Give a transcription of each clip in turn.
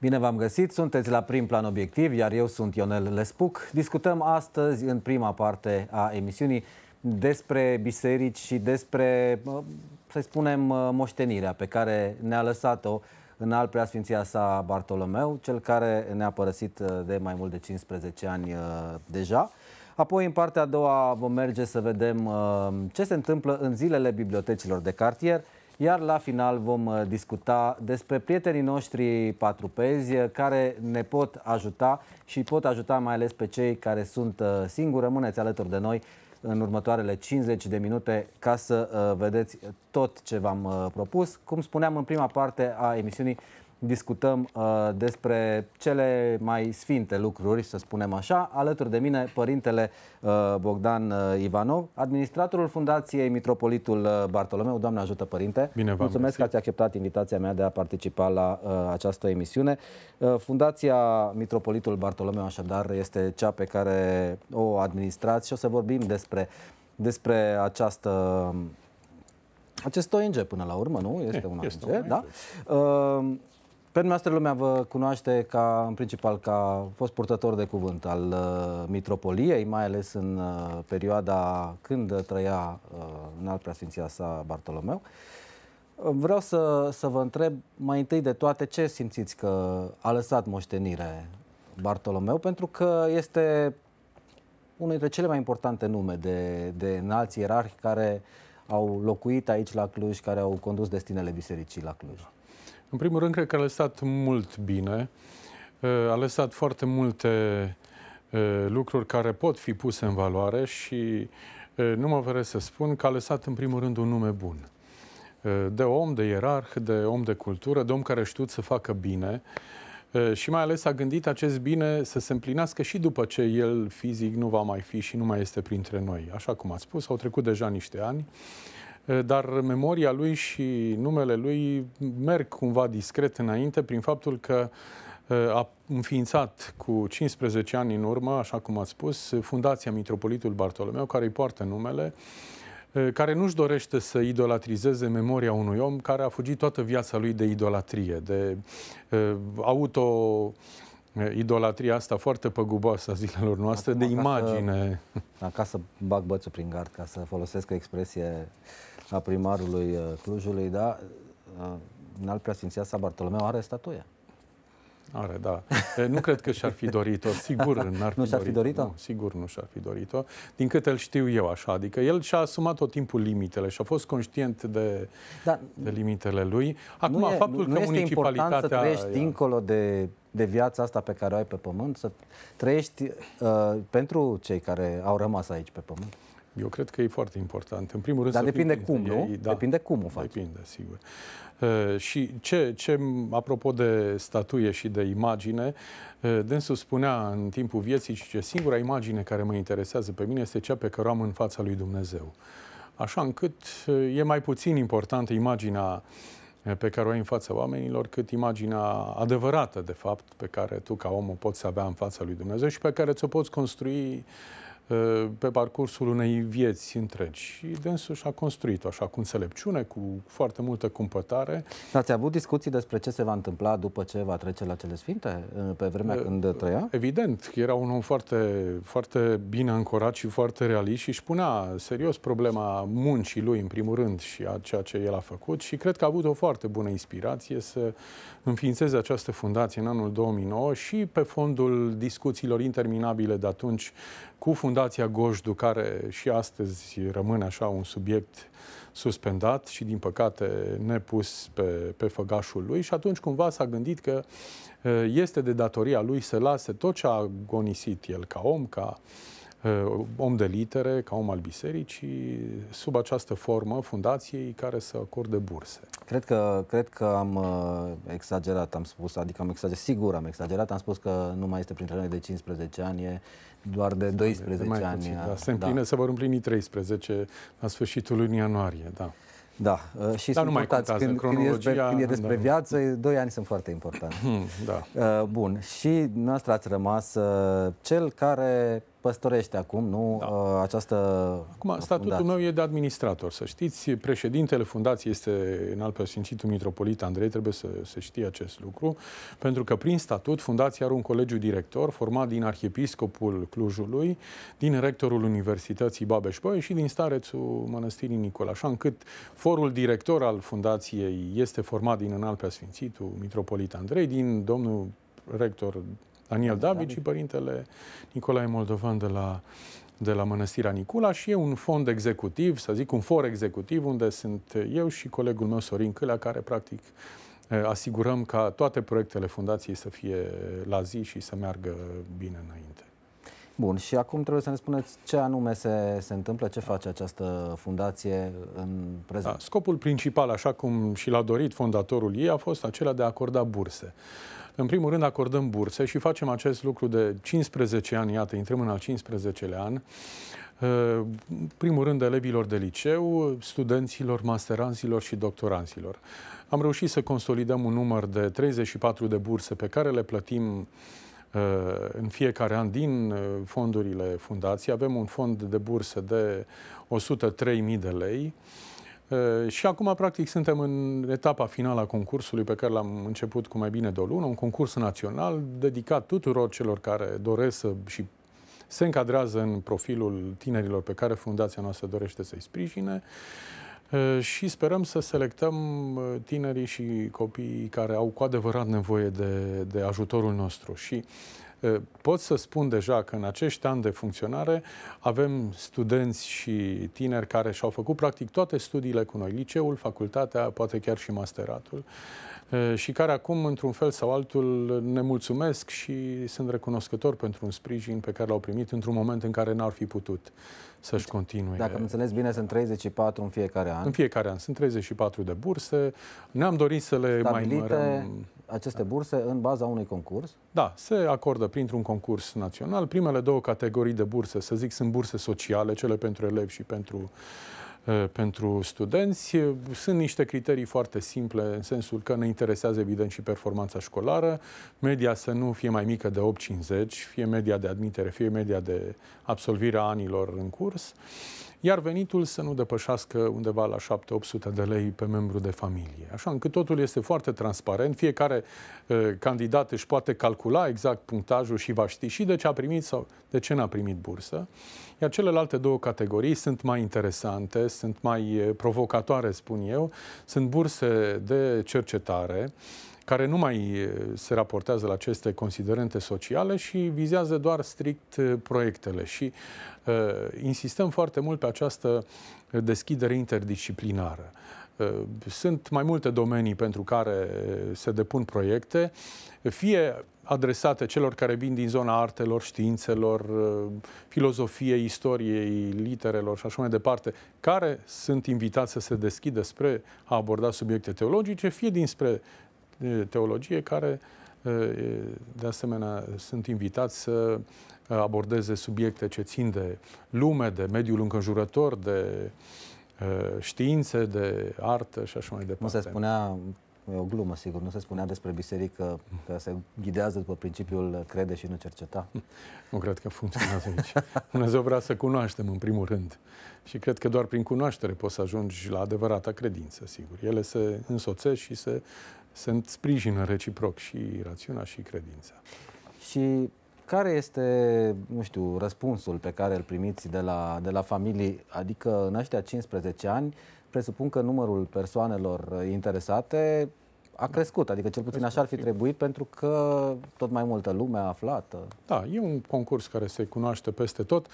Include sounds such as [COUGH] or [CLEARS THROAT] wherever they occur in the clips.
Bine v-am găsit, sunteți la prim plan obiectiv, iar eu sunt Ionel Lespuc. Discutăm astăzi, în prima parte a emisiunii, despre biserici și despre, să spunem, moștenirea pe care ne-a lăsat-o în al preasfinția sa Bartolomeu, cel care ne-a părăsit uh, de mai mult de 15 ani uh, deja. Apoi, în partea a doua, vom merge să vedem uh, ce se întâmplă în zilele bibliotecilor de cartier – iar la final vom uh, discuta despre prietenii noștri patrupezi uh, care ne pot ajuta și pot ajuta mai ales pe cei care sunt uh, singuri. Rămâneți alături de noi în următoarele 50 de minute ca să vedeți tot ce v-am propus. Cum spuneam în prima parte a emisiunii, discutăm uh, despre cele mai sfinte lucruri, să spunem așa. Alături de mine, părintele uh, Bogdan uh, Ivanov, administratorul Fundației Mitropolitul uh, Bartolomeu. Doamne ajută, părinte! Bine Mulțumesc găsit. că ați acceptat invitația mea de a participa la uh, această emisiune. Uh, Fundația Mitropolitul Bartolomeu, așadar, este cea pe care o administrați și o să vorbim despre, despre această acest ONG până la urmă, nu? Este e, eh, un ONG, ONG, da? Uh, pe dumneavoastră lumea vă cunoaște ca, în principal ca fost purtător de cuvânt al uh, mitropoliei, mai ales în uh, perioada când trăia uh, în alt preasfinția sa Bartolomeu. Vreau să, să vă întreb mai întâi de toate ce simțiți că a lăsat moștenire Bartolomeu, pentru că este unul dintre cele mai importante nume de, de înalți ierarhi care au locuit aici la Cluj, care au condus destinele bisericii la Cluj. În primul rând, cred că a lăsat mult bine, uh, a lăsat foarte multe uh, lucruri care pot fi puse în valoare și uh, nu mă vreau să spun că a lăsat în primul rând un nume bun. De om, de ierarh, de om de cultură, de om care a știut să facă bine și mai ales a gândit acest bine să se împlinească și după ce el fizic nu va mai fi și nu mai este printre noi. Așa cum a spus, au trecut deja niște ani, Eh, dar memoria lui și numele lui merg cumva discret înainte prin faptul că eh, a înființat cu 15 ani în urmă, așa cum ați spus, Fundația Mitropolitul Bartolomeu, care îi poartă numele, eh, care nu-și dorește să idolatrizeze memoria unui om care a fugit toată viața lui de idolatrie, de auto idolatria asta foarte păguboasă a zilelor noastre, Acum, de imagine. [LAUGHS] Ca să, bag bățul prin gard, ca să folosesc o expresie uh, a primarului uh, Clujului, da, în uh, alt preasfinția sa Bartolomeu are statuia. Are, da. Nu cred că și-ar fi dorit-o. Sigur, n-ar [LAUGHS] fi, nu și-ar fi dorit-o? Nu, sigur nu și-ar fi dorit-o. Din câte îl știu eu așa. Adică el și-a asumat tot timpul limitele și a fost conștient de, da, de limitele lui. Acum, nu e, faptul nu, că nu este municipalitatea... important să trăiești ea... dincolo de, de viața asta pe care o ai pe pământ, să trăiești uh, pentru cei care au rămas aici pe pământ. Eu cred că e foarte important. În primul rând Dar depinde fii, cum, nu? da, depinde cum o faci. Depinde, sigur. Uh, și ce, ce, apropo de statuie și de imagine, uh, Densu spunea în timpul vieții că singura imagine care mă interesează pe mine este cea pe care o am în fața lui Dumnezeu. Așa încât uh, e mai puțin importantă imaginea uh, pe care o ai în fața oamenilor, cât imaginea adevărată, de fapt, pe care tu, ca om, o poți avea în fața lui Dumnezeu și pe care ți-o poți construi uh, Eh, pe parcursul unei vieți întregi. Și dânsul și-a construit-o așa cu înțelepciune, cu foarte multă cumpătare. Ați avut discuții despre ce se va întâmpla după ce va trece la cele sfinte, eh, pe vremea eh, când trăia? Evident, era un om foarte, foarte bine ancorat și foarte realist și își punea serios problema muncii lui, în primul rând, și a ceea ce el a făcut și cred că a avut o foarte bună inspirație să înființeze această fundație în anul 2009 și pe fondul discuțiilor interminabile de atunci cu Fundația Gojdu, care și astăzi rămâne așa un subiect suspendat și, din păcate, nepus pe, pe făgașul lui și atunci cumva s-a gândit că este de datoria lui să lase tot ce a agonisit el ca om, ca uh, Uh, om de litere, ca om al bisericii, sub această formă fundației care să acorde burse. Cred că, cred că am uh, exagerat, am spus, adică am exagerat, sigur am exagerat, am spus că nu mai este printre noi de 15 ani, e doar de 12 de mai ani. Puțin, da, uh, se împline, da. se vor împlini 13 la sfârșitul lunii ianuarie, da. Da, și Dar sunt nu importanți. Mai când, când, e despre, când e despre da. viață, doi ani sunt foarte importanti. [CLEARS THROAT] da. Bun, și noastră ați rămas cel care păstorește acum, nu? Da. Uh, această Acum, fundație. statutul meu e de administrator, să știți. Președintele fundației este al preasfințitul mitropolit Andrei, trebuie să, să știe acest lucru, pentru că prin statut fundația are un colegiu director format din arhiepiscopul Clujului, din rectorul Universității babeș și din starețul Mănăstirii Nicola, așa încât forul director al fundației este format din al preasfințitul mitropolit Andrei, din domnul rector Daniel David și părintele Nicolae Moldovan de la, de la Mănăstirea Nicula și e un fond executiv, să zic un for executiv, unde sunt eu și colegul meu Sorin Câlea, care practic eh, asigurăm ca toate proiectele fundației să fie la zi și să meargă bine înainte. Bun, și acum trebuie să ne spuneți ce anume se, se întâmplă, ce face această fundație în prezent. Da, scopul principal, așa cum și l-a dorit fondatorul ei, a fost acela de a acorda burse. În primul rând acordăm burse și facem acest lucru de 15 ani, iată, intrăm în al 15-lea an, primul rând elevilor de liceu, studenților, masteranților și doctoranților. Am reușit să consolidăm un număr de 34 de burse pe care le plătim uh, în fiecare an din uh, fondurile fundației. Avem un fond de burse de 103.000 de lei. Ă, și acum, practic, suntem în etapa finală a concursului pe care l-am început cu mai bine de o lună, un concurs național dedicat tuturor celor care doresc să și se încadrează în profilul tinerilor pe care fundația noastră dorește să-i sprijine ă, și sperăm să selectăm ă, tinerii și copiii care au cu adevărat nevoie de, de ajutorul nostru. Și uh, Ă, pot să spun deja că în acești ani de funcționare avem studenți și tineri care și-au făcut practic toate studiile cu noi, liceul, facultatea, poate chiar și masteratul, ă, și care acum, într-un fel sau altul, ne mulțumesc și sunt recunoscători pentru un sprijin pe care l-au primit într-un moment în care n-ar fi putut să-și continue. Dacă am înțeles bine, sunt 34 în fiecare an. În fiecare an. Sunt 34 de burse. Ne-am dorit să le Stabilite. mai mărăm aceste burse în baza unui concurs? Da, se acordă printr-un concurs național. Primele două categorii de burse, să zic, sunt burse sociale, cele pentru elevi și pentru uh, pentru studenți. Sunt niște criterii foarte simple, în sensul că ne interesează evident și performanța școlară, media să nu fie mai mică de 8-50, fie media de admitere, fie media de absolvire a anilor în curs. Uh, iar venitul să nu depășească undeva la 7-800 de lei pe membru de familie. Așa încât totul este foarte transparent, fiecare uh, candidat își poate calcula exact punctajul și va ști și de ce a primit sau de ce n-a primit bursă. Iar celelalte două categorii sunt mai interesante, sunt mai uh, provocatoare, spun eu, sunt burse de cercetare, care nu mai se raportează la aceste considerente sociale și vizează doar strict proiectele. Și uh, insistăm foarte mult pe această deschidere interdisciplinară. Sunt mai multe domenii pentru care se depun proiecte, fie adresate celor care vin din zona artelor, științelor, filozofiei, istoriei, literelor și așa mai departe, care sunt invitați să se deschidă spre a aborda subiecte teologice, fie dinspre teologie care, de asemenea, sunt invitați să abordeze subiecte ce țin de lume, de mediul înconjurător, de științe, de artă și așa mai departe. Nu se spunea, e o glumă sigur, nu se spunea despre biserică că se ghidează după principiul crede și nu cerceta? [LAUGHS] Nu cred că funcționează aici. [LAUGHS] Dumnezeu vrea să cunoaștem în primul rând și cred că doar prin cunoaștere poți să ajungi la adevărata credință, sigur. Ele se însoțesc și se sunt sprijină reciproc și rațiunea și credința. Și care este, nu știu, răspunsul pe care îl primiți de la, de la familie? Adică în ăștia 15 ani, presupun că numărul persoanelor interesate a crescut, adică cel puțin așa ar fi trebuit, pentru că tot mai multă lume a aflat. Uh. Da, e un concurs care se cunoaște peste tot.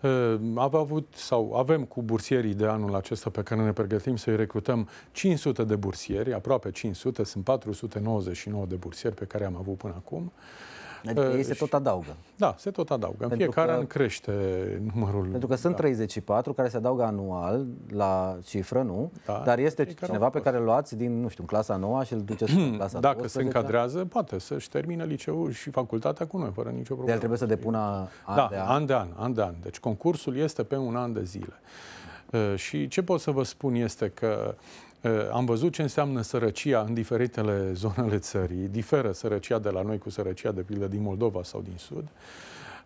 Uh, am avut, sau avem cu bursierii de anul acesta pe care ne pregătim să-i recrutăm 500 de bursieri, aproape 500, sunt 499 de bursieri pe care am avut până acum. Adică uh, ei se tot adaugă. Da, se tot adaugă. În Pentru fiecare că, an crește numărul. Pentru că da. sunt da. 34 care se adaugă anual la cifră, nu? Da, Dar este cineva pe care îl luați din, nu știu, clasa 9 și îl duceți în [CLEARS THROAT] clasa Dacă 12, se încadrează, poate să-și termine liceul și facultatea cu noi, fără nicio problemă. El trebuie să depună da, an da, de an. an de an, an de an. Deci concursul este pe un an de zile. Uh, și ce pot să vă spun este că uh, Ă, am văzut ce înseamnă sărăcia în diferitele [LAUGHS] zone ale țării. Diferă sărăcia de la noi cu sărăcia, de pildă, din Moldova sau din Sud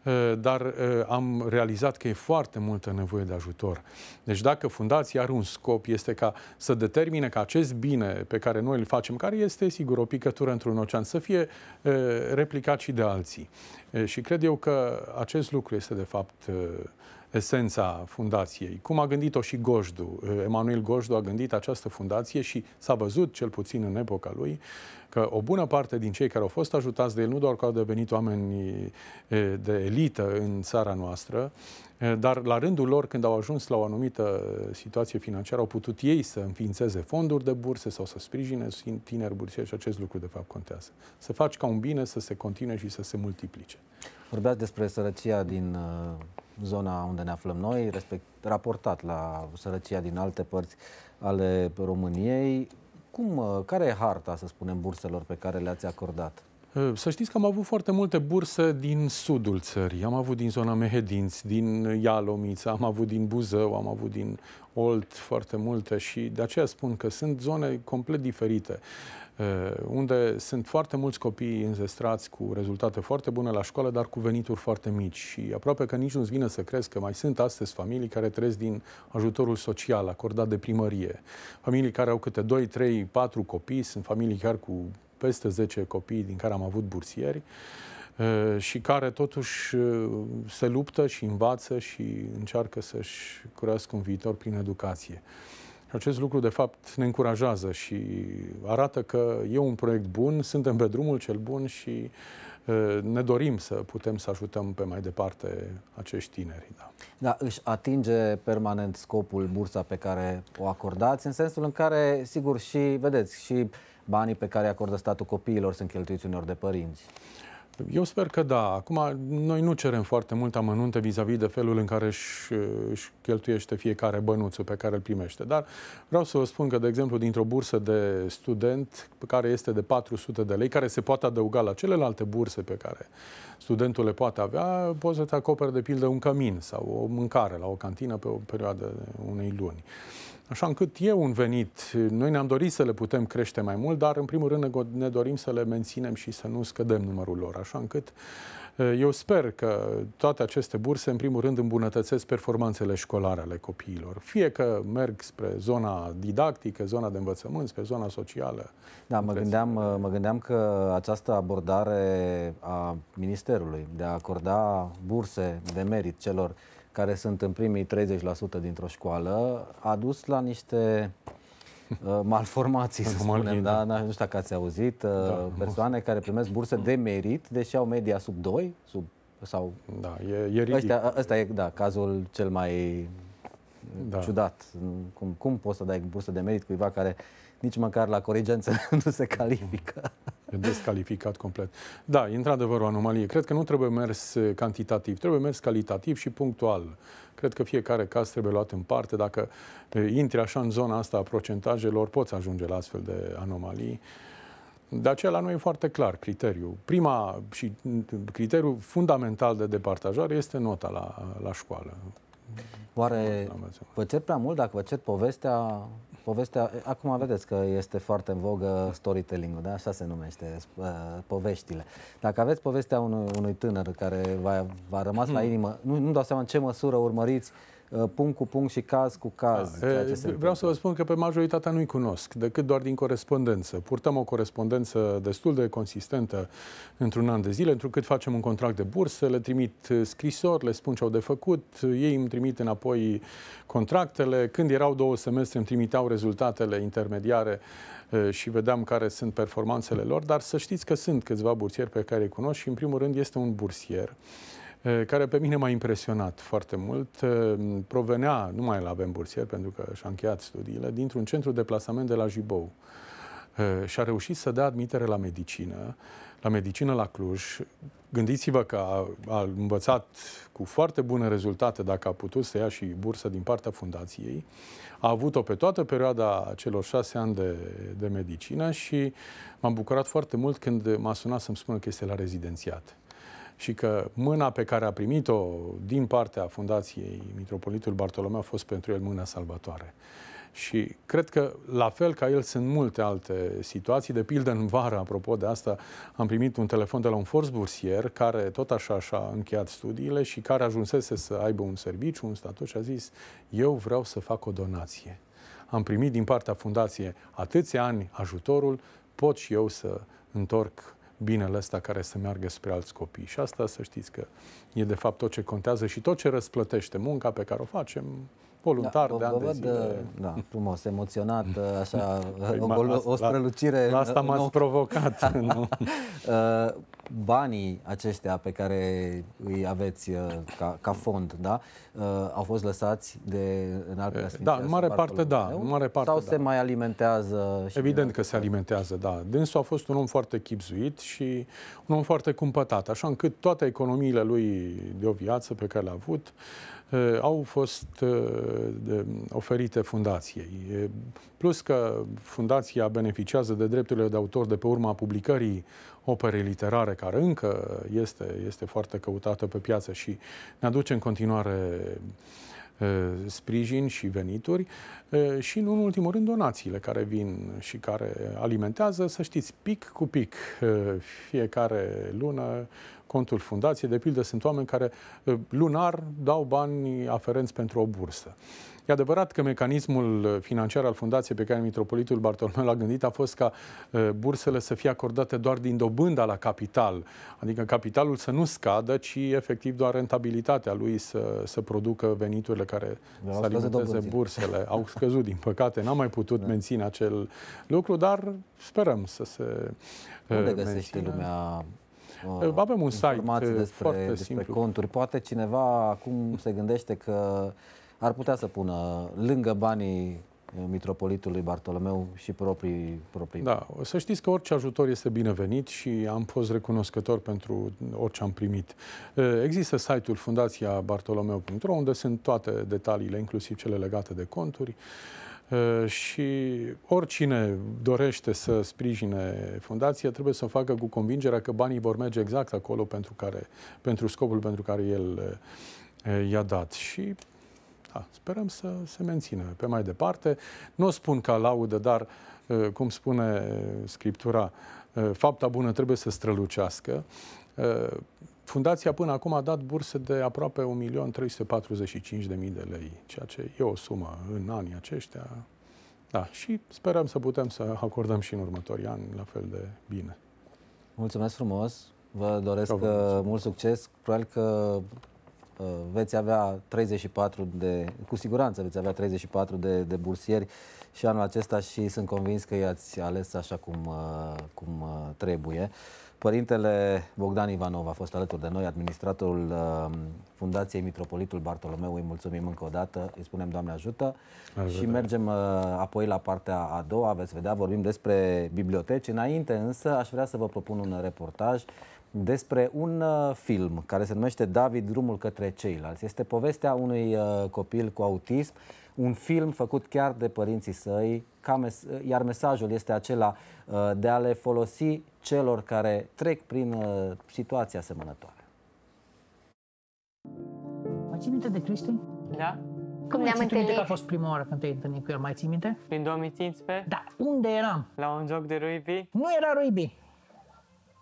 ă, dar ă, am realizat că e foarte multă nevoie de ajutor. Deci dacă fundația are un scop, este ca să determine că acest bine pe care noi îl facem, care este sigur o picătură într-un ocean, să fie replicat și de alții. Și cred eu că acest lucru este de fapt esența fundației. Cum a gândit-o și Gojdu. Emanuel Gojdu a gândit această fundație și s-a văzut, cel puțin în epoca lui, că o bună parte din cei care au fost ajutați de el, nu doar că au devenit oameni de elită în țara noastră, dar la rândul lor, când au ajuns la o anumită situație financiară, au putut ei să înființeze fonduri de burse sau să sprijine tineri bursieri și acest lucru de fapt contează. Să faci ca un bine să se continue și să se multiplice. Vorbeați despre sărăcia din uh, zona unde ne aflăm noi, respect, raportat la sărăcia din alte părți ale României. Cum, uh, care e harta, să spunem, burselor pe care le-ați acordat? Ă, să știți că am avut foarte multe burse din sudul țării. Am avut din zona Mehedinți, din Ialomița, am avut din Buzău, am avut din Olt foarte multe și de aceea spun că sunt zone complet diferite ă, unde sunt foarte mulți copii înzestrați cu rezultate foarte bune la școală, dar cu venituri foarte mici și aproape că nici nu-ți vine să crezi că mai sunt astăzi familii care trăiesc din ajutorul social acordat de primărie. Familii care au câte 2, 3, 4 copii, sunt familii chiar cu peste 10 copii din care am avut bursieri uh, și care totuși uh, se luptă și învață și încearcă să-și curească un viitor prin educație. Acest lucru, de fapt, ne încurajează și arată că e un proiect bun, suntem pe drumul cel bun și uh, ne dorim să putem să ajutăm pe mai departe acești tineri. Da. da, își atinge permanent scopul bursa pe care o acordați, în sensul în care, sigur, și, vedeți, și uh, banii pe care acordă statul copiilor sunt cheltuiți uneori de părinți. Eu sper că da. Acum, noi nu cerem foarte mult amănunte vis-a-vis -vis de felul în care își, își cheltuiește fiecare bănuțul pe care îl primește. Dar vreau să vă spun că, de exemplu, dintr-o bursă de student care este de 400 de lei, care se poate adăuga la celelalte burse pe care studentul le poate avea, poți să te acoperi, de pildă, un cămin sau o mâncare la o cantină pe o perioadă unei luni. Uh, Așa încât e un venit. Noi ne-am dorit să le putem crește mai mult, dar în primul rând ne dorim să le menținem și să nu scădem numărul lor. Așa încât eu sper că toate aceste burse, în primul rând, îmbunătățesc performanțele școlare ale copiilor. Fie că merg spre zona didactică, zona de învățământ, spre zona socială. Da, mă gândeam, mă gândeam că această abordare a Ministerului de a acorda burse de merit celor care sunt în primii 30% dintr-o școală, a dus la niște uh, [LAUGHS] malformații, să spunem, da? da? nu știu dacă ați auzit, uh, da, persoane nu. care primesc burse de merit, deși au media sub 2, sub sau... Da, e, e Ăsta, ăsta e, da, cazul cel mai da. ciudat. Cum, cum poți să dai bursă de merit cuiva care uh, nici măcar la Corigență [LAUGHS] nu se califică. E descalificat complet. Da, e într-adevăr o anomalie. Cred că nu trebuie mers eh, cantitativ, trebuie mers calitativ și punctual. Cred că fiecare caz trebuie luat în parte. Dacă eh, intri așa în zona asta a procentajelor, poți ajunge la astfel de anomalii. De aceea la noi e foarte clar criteriul. Prima și mm, criteriul fundamental de departajare este nota la, la școală. Oare vă cer prea mult dacă vă cer povestea Povestea, acum vedeți că este foarte în vogă storytelling-ul, da? așa se numește, uh, poveștile. Dacă aveți povestea unui, unui tânăr care va, va rămas mm. la hmm. inimă, nu, nu dau seama în ce măsură urmăriți uh, Uh, punct cu punct și caz cu caz. Da, e, vreau să vă spun că pe majoritatea nu-i cunosc, decât doar din corespondență. Purtăm o corespondență destul de consistentă într-un an de zile, întrucât facem un contract de bursă, le trimit scrisori, le spun ce au de făcut, ei îmi trimit înapoi contractele. Când erau două semestre, îmi trimiteau rezultatele intermediare uh, și vedeam care sunt performanțele lor, dar să știți că sunt câțiva bursieri pe care îi cunosc și, în primul rând, este un bursier Eh, care pe mine m-a impresionat foarte mult. Eh, provenea, nu mai la avem bursier, pentru că și-a încheiat studiile, dintr-un centru de plasament de la Jibou. Eh, și a reușit să dea admitere la medicină, la medicină la Cluj. Gândiți-vă că a, a învățat cu foarte bune rezultate dacă a putut să ia și bursă din partea fundației. A avut-o pe toată perioada celor șase ani de, de medicină și m-am bucurat foarte mult când m-a sunat să-mi spună că este la rezidențiat și că mâna pe care a primit-o din partea Fundației Mitropolitul Bartolomeu a fost pentru el mâna salvatoare. Și cred că, la fel ca el, sunt multe alte situații. De pildă, în vară, apropo de asta, am primit un telefon de la un fost bursier care tot așa și-a încheiat studiile și care ajunsese să aibă un serviciu, un statut și a zis eu vreau să fac o donație. Am primit din partea fundației atâția ani ajutorul, pot și eu să întorc binele ăsta care să meargă spre alți copii. Și asta să știți că e de fapt tot ce contează și tot ce răsplătește munca pe care o facem voluntar da, de ani de zile. Da, da, frumos, emoționat, [LAUGHS] așa, păi, o, o, o strălucire. La, la asta m-ați provocat. [LAUGHS] nu? Uh, banii aceștia pe care îi aveți uh, ca, ca fond, da? Uh, au fost lăsați de în eh, altele Da, în mare parte da. în mare parte, sau da. se mai alimentează? Și Evident uh, că se alimentează, da. Dânsul a fost un om foarte chipzuit și un om foarte cumpătat, așa încât toate economiile lui de o viață pe care le-a avut eh, au fost eh, oferite fundației. Plus că fundația beneficiază de drepturile de autor de pe urma publicării opere literare, care încă este, este foarte căutată pe piață și ne aduce în continuare sprijin și venituri și, nu în ultimul rând, donațiile care vin și care alimentează, să știți, pic cu pic, fiecare lună, contul fundației. De pildă, sunt oameni care lunar dau bani aferenți pentru o bursă. E adevărat că mecanismul financiar al fundației pe care Mitropolitul Bartolomeu l-a gândit a fost ca bursele să fie acordate doar din dobânda la capital, adică capitalul să nu scadă, ci efectiv doar rentabilitatea lui să, să producă veniturile care să alimenteze bursele. Au [LAUGHS] scăzut, din păcate, n-am mai putut da. menține acel lucru, dar sperăm să se Unde găsește menține. lumea Uh, Avem un site despre, foarte despre simplu. conturi. Poate cineva acum se gândește că ar putea să pună lângă banii eh, mitropolitului Bartolomeu și proprii, proprii. Da, să știți că orice ajutor este binevenit și am fost recunoscător pentru orice am primit. Eh, există site-ul fundația bartolomeu.ro unde sunt toate detaliile, inclusiv cele legate de conturi eh, și oricine dorește să sprijine fundația trebuie să o facă cu convingerea că banii vor merge exact acolo pentru, care, pentru scopul pentru care el i-a dat. Și da, sperăm să se mențină pe mai departe. Nu spun ca laudă, dar uh, cum spune Scriptura, uh, fapta bună trebuie să strălucească. Uh, fundația până acum a dat burse de aproape 1.345.000 de lei, ceea ce e o sumă în anii aceștia. Da, și sperăm să putem să acordăm și în următorii ani la fel de bine. Mulțumesc frumos! Vă doresc vă mult succes. Probabil că Uh, veți avea 34 de, cu siguranță veți avea 34 de, de bursieri și anul acesta și sunt convins că i-ați ales așa cum, uh, cum uh, trebuie. Părintele Bogdan Ivanov a fost alături de noi, administratorul Fundației Mitropolitul Bartolomeu. Îi mulțumim încă o dată, îi spunem Doamne ajută Ajută. și mergem apoi la partea a doua, veți vedea, vorbim despre biblioteci. Înainte însă aș vrea să vă propun un reportaj despre un uh, film care se numește David, drumul către ceilalți. Este povestea unui uh, copil cu autism, un film făcut chiar de părinții săi, uh, iar mesajul este acela de a le folosi celor care trec prin situația situații asemănătoare. Mai ții minte de Cristi? Da. Cum ne-am întâlnit? Că a fost prima oară când te-ai întâlnit cu el, mai ții minte? În 2015? Da. Unde eram? La un joc de rugby. Nu era rugby.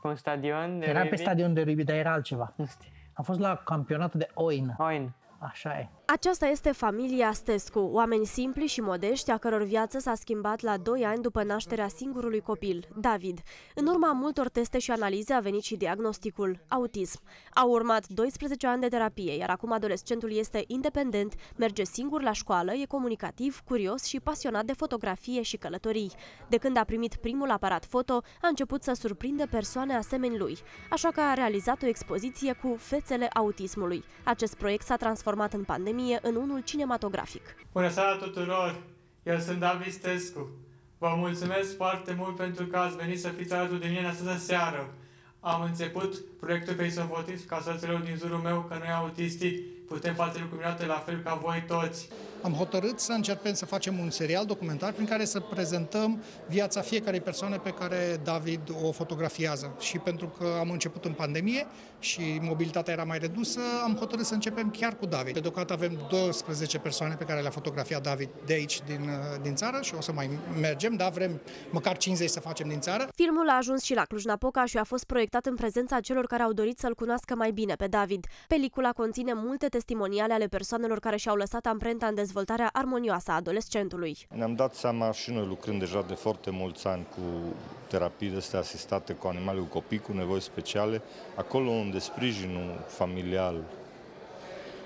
Pe un stadion de Era rugby? pe stadion de rugby, dar era altceva. Nu știu. Am fost la campionatul de Oin. Oin. Așa e. Aceasta este familia Stescu, oameni simpli și modești a căror viață s-a schimbat la 2 ani după nașterea singurului copil, David. În urma multor teste și analize a venit și diagnosticul, autism. Au urmat 12 ani de terapie, iar acum adolescentul este independent, merge singur la școală, e comunicativ, curios și pasionat de fotografie și călătorii. De când a primit primul aparat foto, a început să surprindă persoane asemeni lui, așa că a realizat o expoziție cu fețele autismului. Acest proiect s-a transformat în pandemie pandemie în unul cinematografic. Bună seara tuturor! Eu sunt David Stescu. Vă mulțumesc foarte mult pentru că ați venit să fiți alături de mine în această seară. Am început proiectul Face of Autism ca să din jurul meu că noi autistii putem face lucruri minunate la fel ca voi toți. Am hotărât să încercăm să facem un serial documentar prin care să prezentăm viața fiecarei persoane pe care David o fotografiază. Și pentru că am început în pandemie și mobilitatea era mai redusă, am hotărât să începem chiar cu David. Pe deocamdată avem 12 persoane pe care le-a fotografiat David de aici, din, uh, din țară și o să mai mergem, dar vrem măcar 50 să facem din țară. Filmul a ajuns și la Cluj-Napoca și a fost proiectat în prezența celor care au dorit să-l cunoască mai bine pe David. Pelicula conține multe testimoniale ale persoanelor care și-au lăsat amprenta în dezvoltarea armonioasă a adolescentului. Ne-am dat seama și noi lucrând deja de foarte mulți ani cu terapii de asistate cu animale, cu copii, cu nevoi speciale, acolo unde sprijinul familial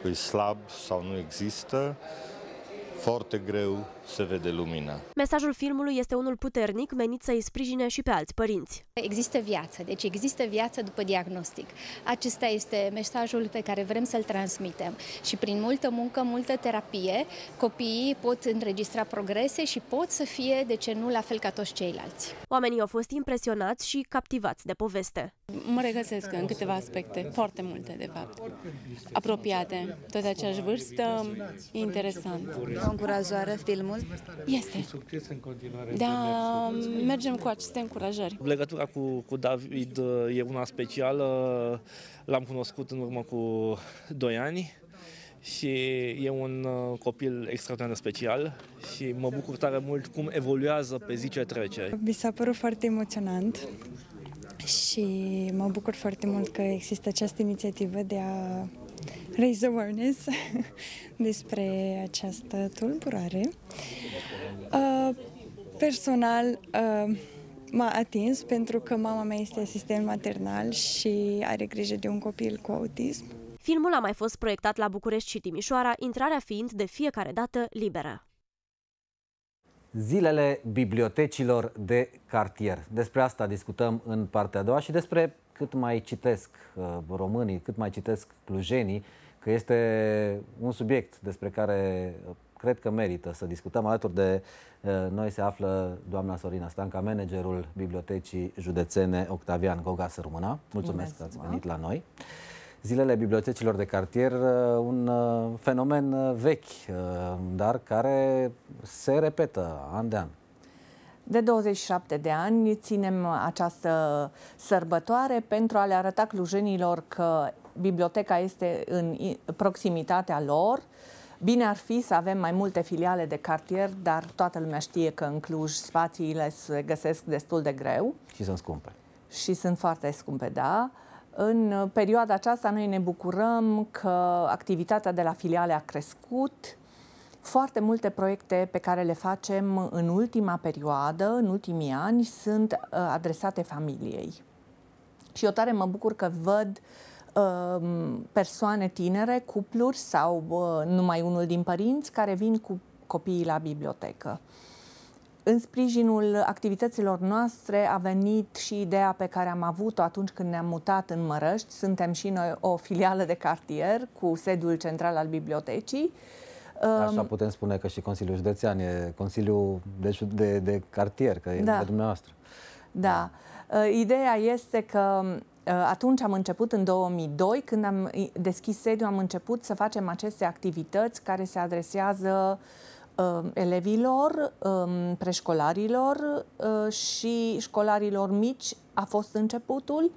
e slab sau nu există, foarte greu se vede lumina. Mesajul filmului este unul puternic menit să-i sprijine și pe alți părinți. Există viață, deci există viață după diagnostic. Acesta este mesajul pe care vrem să-l transmitem și prin multă muncă, multă terapie, copiii pot înregistra progrese și pot să fie, de ce nu, la fel ca toți ceilalți. Oamenii au fost impresionați și captivați de poveste. Mă regăsesc în câteva aspecte, foarte multe, de fapt. Apropiate, tot aceeași vârstă, interesant. Încurajoară filmul este. succes în continuare. Da, mm, mergem cu aceste încurajări. Legătura cu, cu David e una specială. L-am cunoscut în urmă cu 2 ani și e un uh, copil extraordinar de special și mă bucur tare mult cum evoluează pe zi ce trece. Mi s-a părut foarte emoționant și mă bucur foarte mult că există această inițiativă de a raise awareness [LAUGHS] despre această tulburare. Uh, personal, uh, m-a atins pentru că mama mea este asistent maternal și are grijă de un copil cu autism. Filmul a mai fost proiectat la București și Timișoara, intrarea fiind de fiecare dată liberă. Zilele bibliotecilor de cartier. Despre asta discutăm în partea a doua și despre cât mai citesc uh, românii, cât mai citesc clujenii, că este un subiect despre care uh, cred că merită să discutăm. Alături de uh, noi se află doamna Sorina Stanca, managerul Bibliotecii Județene Octavian Goga Sărmâna. Mulțumesc că ați venit la noi. Zilele bibliotecilor de cartier, un fenomen vechi, dar care se repetă an de an. De 27 de ani ținem această sărbătoare pentru a le arăta clujenilor că biblioteca este în proximitatea lor. Bine ar fi să avem mai multe filiale de cartier, dar toată lumea știe că în Cluj spațiile se găsesc destul de greu. Și sunt scumpe. Și sunt foarte scumpe, da. În perioada aceasta noi ne bucurăm că activitatea de la filiale a crescut, foarte multe proiecte pe care le facem în ultima perioadă, în ultimii ani, sunt uh, adresate familiei. Și eu tare mă bucur că văd um, persoane tinere, cupluri sau uh, numai unul din părinți care vin cu copiii la bibliotecă. În sprijinul activităților noastre a venit și ideea pe care am avut-o atunci când ne-am mutat în Mărăști. Suntem și noi o filială de cartier cu sediul central al bibliotecii Așa putem spune că și Consiliul Județean e Consiliul de, de, de cartier, că e de da. dumneavoastră. Da. Uh, ideea este că uh, atunci am început în 2002, când am deschis sediu, am început să facem aceste activități care se adresează uh, elevilor, um, preșcolarilor uh, și școlarilor mici a fost începutul. Uh,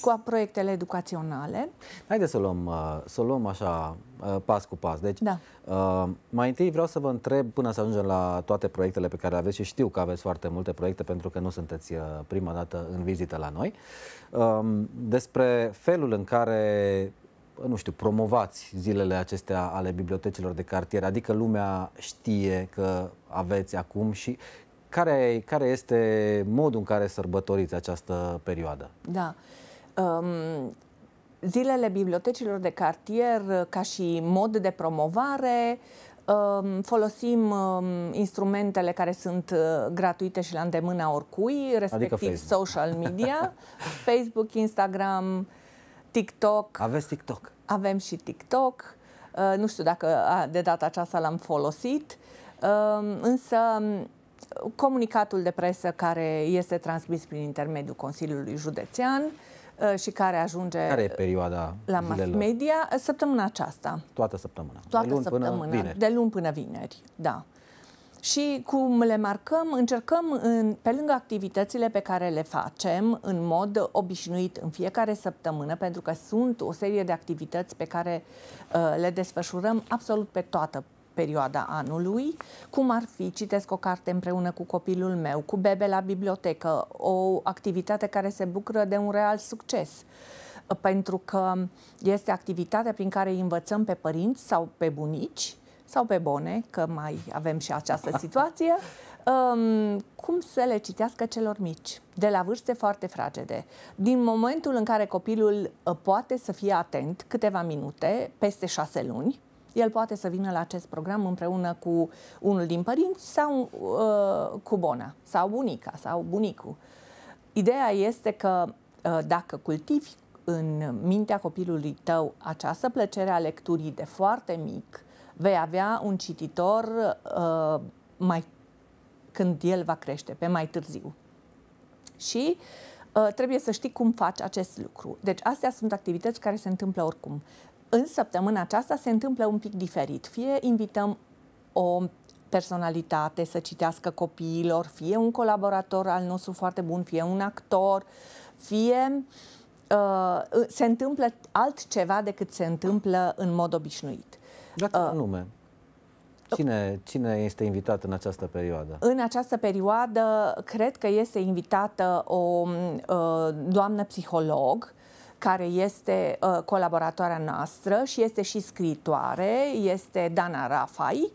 cu proiectele educaționale. Haideți să luăm, uh, să luăm așa uh, pas cu pas. Deci, da. Uh, mai întâi vreau să vă întreb, până să ajungem la toate proiectele pe care le aveți și știu că aveți foarte multe proiecte pentru că nu sunteți prima dată în vizită la noi, um, despre felul în care nu știu, promovați zilele acestea ale bibliotecilor de cartier, adică lumea știe că aveți acum și care, care este modul în care sărbătoriți această perioadă? Da. Uh, Um, zilele bibliotecilor de cartier ca și mod de promovare, folosim instrumentele care sunt uh, gratuite și la îndemâna oricui, adică respectiv adică social media, [LAUGHS] Facebook, Instagram, TikTok. Aveți TikTok? Avem și TikTok. Uh, nu știu dacă de data aceasta l-am folosit, um, însă comunicatul de presă care este transmis prin intermediul Consiliului Județean Uh, și care ajunge care e perioada la mass zilelor? media uh, săptămâna aceasta. Toată săptămâna. Toată de luni săptămâna, până vineri. De luni până vineri, da. Și cum le marcăm, încercăm, în, pe lângă activitățile pe care le facem în mod obișnuit în fiecare săptămână, pentru că sunt o serie de activități pe care uh, le desfășurăm absolut pe toată perioada anului, cum ar fi citesc o carte împreună cu copilul meu, cu bebe la bibliotecă, o activitate care se bucură de un real succes pentru că este activitatea prin care îi învățăm pe părinți sau pe bunici sau pe bone, că mai avem și această [LAUGHS] situație, um, cum să le citească celor mici, de la vârste foarte fragede. Din momentul în care copilul uh, poate să fie atent câteva minute, peste șase luni, el poate să vină la acest program împreună cu unul din părinți sau uh, cu bona sau bunica sau bunicul. Ideea este că uh, dacă cultivi în mintea copilului tău această plăcere a lecturii de foarte mic, vei avea un cititor uh, mai când el va crește, pe mai târziu. Și uh, trebuie să știi cum faci acest lucru. Deci astea sunt activități care se întâmplă oricum. În săptămâna aceasta se întâmplă un pic diferit. Fie invităm o personalitate să citească copiilor, fie un colaborator al nostru foarte bun, fie un actor, fie uh, se întâmplă altceva decât se întâmplă în mod obișnuit. Dacă uh, nume. Cine, cine este invitat în această perioadă? În această perioadă cred că este invitată o uh, doamnă psiholog care este uh, colaboratoarea noastră și este și scriitoare, este Dana Rafai, uh,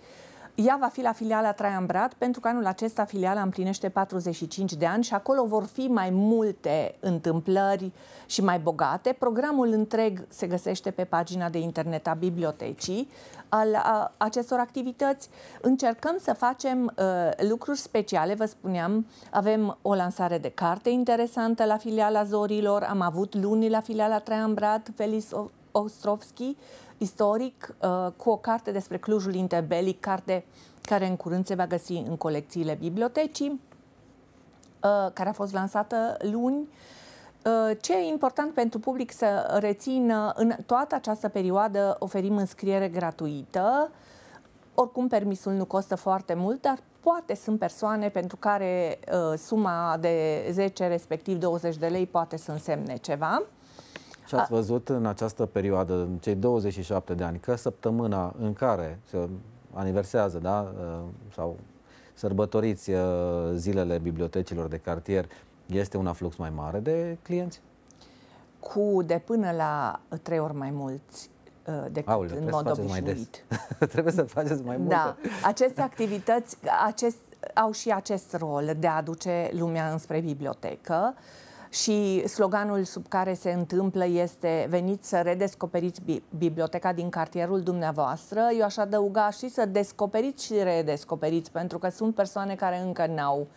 ea va fi la filiala Traian Brat, pentru că anul acesta filiala împlinește 45 de ani și acolo vor fi mai multe întâmplări și mai bogate. Programul întreg se găsește pe pagina de internet a bibliotecii al a, acestor activități. Încercăm să facem uh, lucruri speciale, vă spuneam, avem o lansare de carte interesantă la filiala Zorilor, am avut luni la filiala Traian Brat, Felis Ostrovski, istoric uh, cu o carte despre Clujul interbelic, carte care în curând se va găsi în colecțiile bibliotecii, uh, care a fost lansată luni. Uh, ce e important pentru public să rețină în toată această perioadă oferim înscriere gratuită. Oricum, permisul nu costă foarte mult, dar poate sunt persoane pentru care uh, suma de 10, respectiv 20 de lei, poate să însemne ceva. Și ați văzut în această perioadă, în cei 27 de ani, că săptămâna în care se aniversează, da, uh, sau sărbătoriți uh, zilele bibliotecilor de cartier, este un aflux mai mare de clienți? Cu de până la trei ori mai mulți uh, decât Aule, în mod obișnuit. [LAUGHS] trebuie să faceți mai da, multe. Da, aceste activități acest, au și acest rol de a aduce lumea înspre bibliotecă. Uh, și sloganul sub care se întâmplă este veniți să redescoperiți bi biblioteca din cartierul dumneavoastră. Eu aș adăuga și să descoperiți și redescoperiți, pentru că sunt persoane care încă n-au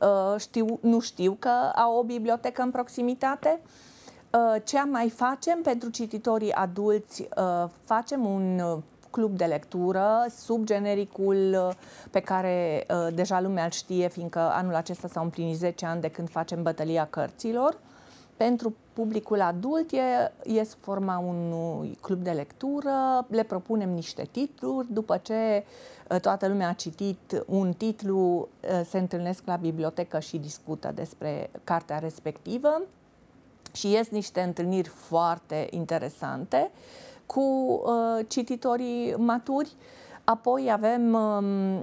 uh, știu, nu știu că au o bibliotecă în proximitate. Uh, ce mai facem pentru cititorii adulți? Uh, facem un club de lectură sub genericul uh, pe care uh, deja lumea îl știe, fiindcă anul acesta s-au împlinit 10 ani de când facem bătălia cărților. Pentru publicul adult e, e sub forma unui club de lectură, le propunem niște titluri, după ce uh, toată lumea a citit un titlu, se întâlnesc la bibliotecă și discută despre cartea respectivă și ies niște întâlniri foarte interesante. Uh, cu uh, cititorii maturi. Apoi avem uh,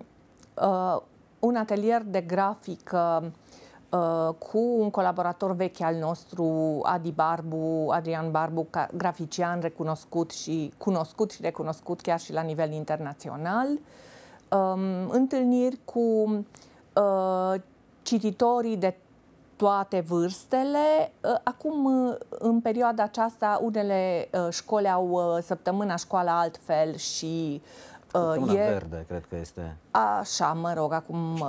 uh, un atelier de grafică uh, cu un colaborator vechi al nostru, Adi Barbu, Adrian Barbu, grafician recunoscut și cunoscut și recunoscut chiar și la nivel internațional. Um, întâlniri cu uh, cititorii de toate vârstele. Uh, acum, uh, în perioada aceasta, unele uh, școli au săptămâna școală altfel și Săptămâna e, verde, cred că este. Așa, mă rog, acum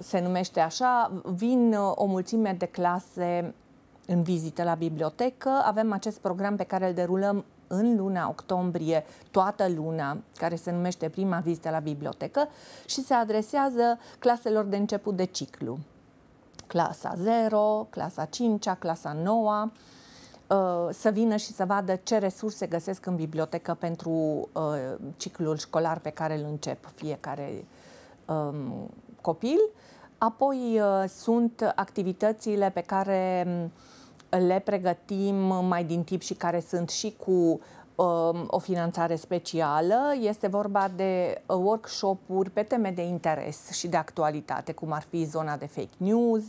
se numește așa. Vin o mulțime de clase în vizită la bibliotecă. Avem acest program pe care îl derulăm în luna octombrie, toată luna, care se numește prima vizită la bibliotecă și se adresează claselor de început de ciclu clasa 0, clasa 5, clasa 9, uh, să vină și să vadă ce resurse găsesc în bibliotecă pentru uh, ciclul școlar pe care îl încep fiecare um, copil. Apoi uh, sunt activitățile pe care le pregătim mai din tip și care sunt și cu Um, o finanțare specială. Este vorba de uh, workshop-uri pe teme de interes și de actualitate, cum ar fi zona de fake news.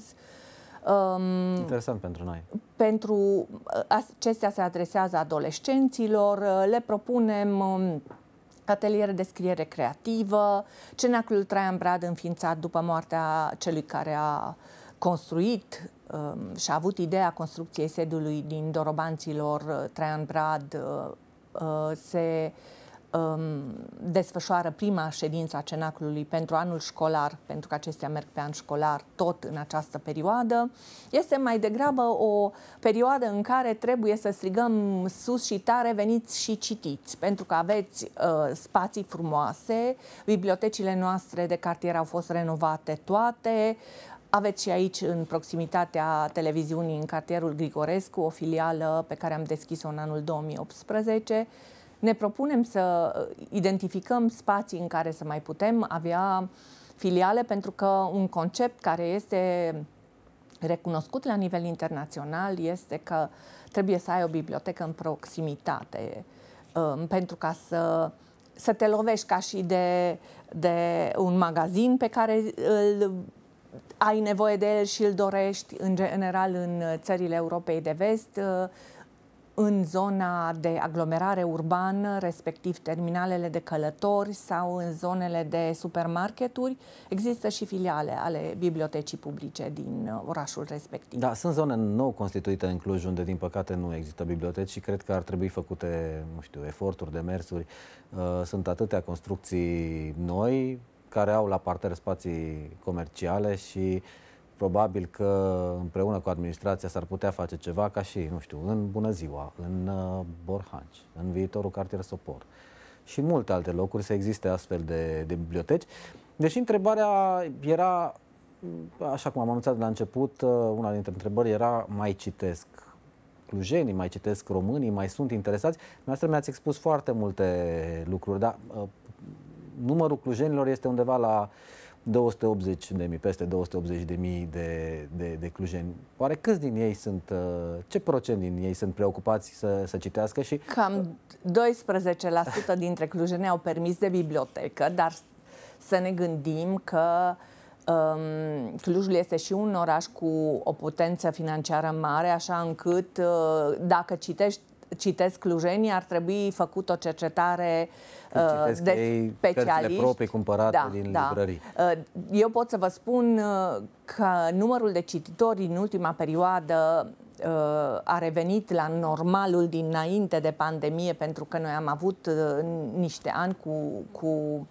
Um, Interesant pentru noi. Pentru uh, acestea se adresează adolescenților, uh, le propunem um, ateliere de scriere creativă, cenacul Traian Brad înființat după moartea celui care a construit um, și a avut ideea construcției sedului din Dorobanților Traian Brad Uh, se um, desfășoară prima ședință a Cenaclului pentru anul școlar, pentru că acestea merg pe an școlar tot în această perioadă. Este mai degrabă o perioadă în care trebuie să strigăm sus și tare, veniți și citiți, pentru că aveți uh, spații frumoase, bibliotecile noastre de cartier au fost renovate toate, aveți și aici, în proximitatea televiziunii, în cartierul Grigorescu, o filială pe care am deschis-o în anul 2018. Ne propunem să uh, identificăm spații în care să mai putem avea filiale, pentru că un concept care este recunoscut la nivel internațional este că trebuie să ai o bibliotecă în proximitate um, pentru ca să, să te lovești ca și de, de un magazin pe care îl ai nevoie de el și îl dorești în general în uh, țările Europei de vest, uh, în zona de aglomerare urbană, respectiv terminalele de călători sau în zonele de supermarketuri, există și filiale ale bibliotecii publice din uh, orașul respectiv. Da, sunt zone nou constituite în Cluj unde, din păcate, nu există biblioteci și cred că ar trebui făcute, nu știu, eforturi, demersuri. Sunt atâtea construcții noi, care au la parter spații comerciale și probabil că împreună cu administrația s-ar putea face ceva ca și, nu știu, în Bună Ziua, în uh, Borhanci, în viitorul cartier Sopor și multe alte locuri să existe astfel de, de biblioteci. Deși întrebarea era, așa cum am anunțat de la început, uh, una dintre întrebări era mai citesc clujenii, mai citesc românii, mai sunt interesați. Noastră mi-ați expus foarte multe lucruri, dar uh, numărul clujenilor este undeva la 280 de mii, peste 280 de mii de, de, de clujeni. Oare câți din ei sunt, uh, ce procent din ei sunt preocupați să, să citească? și? Cam 12% [LAUGHS] dintre clujeni au permis de bibliotecă, dar să ne gândim că um, Clujul este și un oraș cu o potență financiară mare, așa încât uh, dacă citești citesc clujenii, ar trebui făcut o cercetare uh, de specialiști. proprii cumpărate da, din da. librării. Uh, eu pot să vă spun uh, că numărul de cititori în ultima perioadă uh, a revenit la normalul dinainte de pandemie, pentru că noi am avut uh, niște ani cu, cu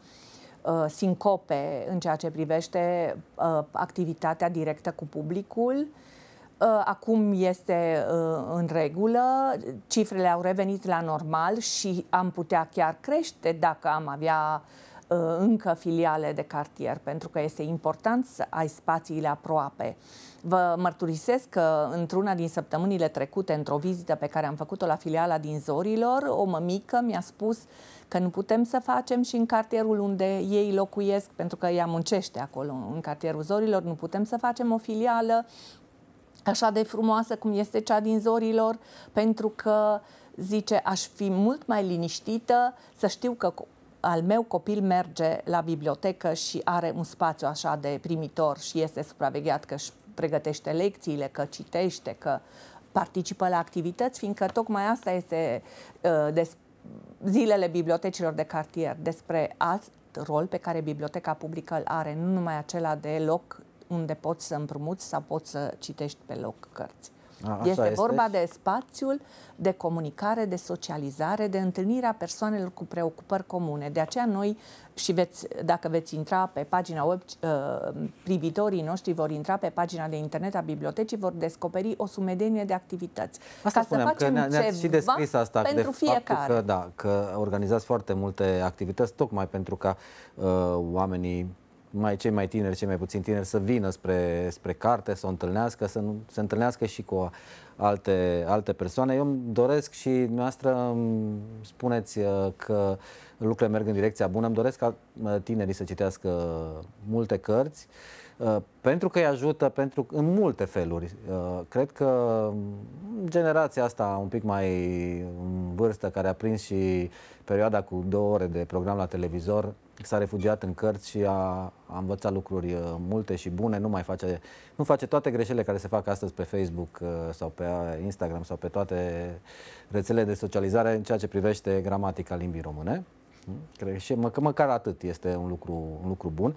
sincope în ceea ce privește activitatea directă cu publicul. Uh, acum este uh, în regulă, cifrele au revenit la normal și am putea chiar crește dacă am avea uh, încă filiale de cartier, pentru că este important să ai spațiile aproape. Vă mărturisesc că într-una din săptămânile trecute, într-o vizită pe care am făcut-o la filiala din Zorilor, o mămică mi-a spus că nu putem să facem și în cartierul unde ei locuiesc, pentru că ea muncește acolo, în cartierul Zorilor, nu putem să facem o filială așa de frumoasă cum este cea din zorilor, pentru că zice, aș fi mult mai liniștită să știu că al meu copil merge la bibliotecă și are un spațiu așa de primitor și este supravegheat că își pregătește lecțiile, că citește, că participă la activități, fiindcă tocmai asta este uh, des, zilele bibliotecilor de cartier, despre alt rol pe care biblioteca publică îl are, nu numai acela de loc unde poți să împrumuți sau poți să citești pe loc cărți. A, este, este vorba de spațiul de comunicare, de socializare, de întâlnirea persoanelor cu preocupări comune. De aceea noi și veți, dacă veți intra pe pagina web, uh, privitorii noștri vor intra pe pagina de internet a bibliotecii, vor descoperi o sumedenie de activități. Asta ca spuneam, să facem că ne și descris asta pentru de fiecare. Că, da, că organizați foarte multe activități tocmai pentru ca uh, oamenii mai, cei mai tineri, cei mai puțin tineri să vină spre, spre carte, să o întâlnească, să se întâlnească și cu alte, alte persoane. Eu îmi doresc și noastră spuneți uh, că lucrurile merg în direcția bună. Îmi doresc ca uh, tinerii să citească multe cărți uh, pentru că îi ajută pentru, în multe feluri. Cred că um, generația asta un pic mai în vârstă, care a prins și perioada cu două ore de program la televizor, s-a refugiat în cărți și a, a învățat lucruri uh, multe și bune, nu mai face, nu face toate greșelile care se fac astăzi pe Facebook uh, sau pe uh, Instagram sau pe toate rețelele de socializare în ceea ce privește gramatica limbii române. Cred hm? și mă, măcar atât este un lucru, un lucru bun. Uh,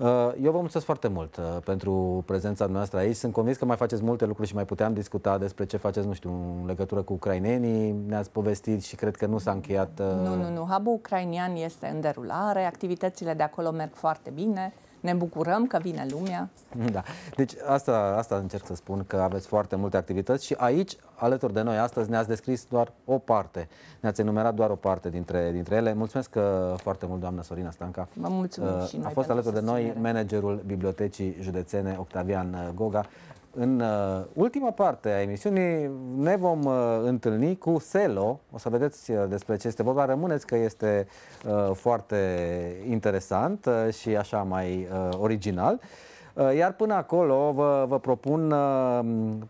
Uh, eu vă mulțumesc foarte mult uh, pentru prezența noastră aici. Sunt convins că mai faceți multe lucruri și mai puteam discuta despre ce faceți, nu știu, în legătură cu ucrainenii. Ne-ați povestit și cred că nu s-a încheiat... Uh, nu, nu, nu. Hubul ucrainian este în derulare, activitățile de acolo merg foarte bine ne bucurăm că vine lumea. Da. Deci asta, asta încerc să spun, că aveți foarte multe activități și aici, alături de noi astăzi, ne-ați descris doar o parte. Ne-ați enumerat doar o parte dintre, dintre ele. Mulțumesc că, uh, foarte mult, doamna Sorina Stanca. Vă mulțumim uh, și noi A fost alături de noi managerul Bibliotecii Județene Octavian uh, Goga în uh, ultima parte a emisiunii ne vom uh, întâlni cu Selo. O să vedeți uh, despre ce este vorba. Rămâneți că este uh, foarte interesant uh, și așa mai uh, original. Uh, iar până acolo vă, vă propun uh,